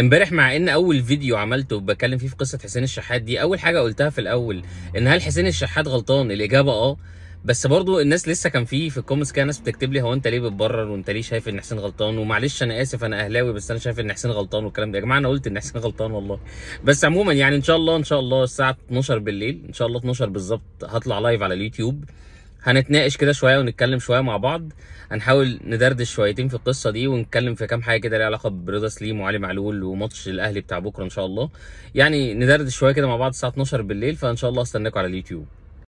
امبارح مع ان اول فيديو عملته بتكلم فيه في قصه حسين الشحات دي اول حاجه قلتها في الاول ان هل حسين الشحات غلطان الاجابه اه بس برضو الناس لسه كان في في الكومنتس كده ناس بتكتب لي هو انت ليه بتبرر وانت ليه شايف ان حسين غلطان ومعلش انا اسف انا اهلاوي بس انا شايف ان حسين غلطان والكلام ده يا جماعه انا قلت ان حسين غلطان والله بس عموما يعني ان شاء الله ان شاء الله الساعه 12 بالليل ان شاء الله 12 بالظبط هطلع لايف على اليوتيوب هنتناقش كده شويه ونتكلم شويه مع بعض هنحاول ندردش شويتين في القصه دي ونتكلم في كام حاجه كده ليها علاقه برضا سليم وعلي معلول وماتش الاهلي بتاع بكره ان شاء الله يعني ندردش شويه كده مع بعض الساعه 12 بالليل فان شاء الله استناكم على اليوتيوب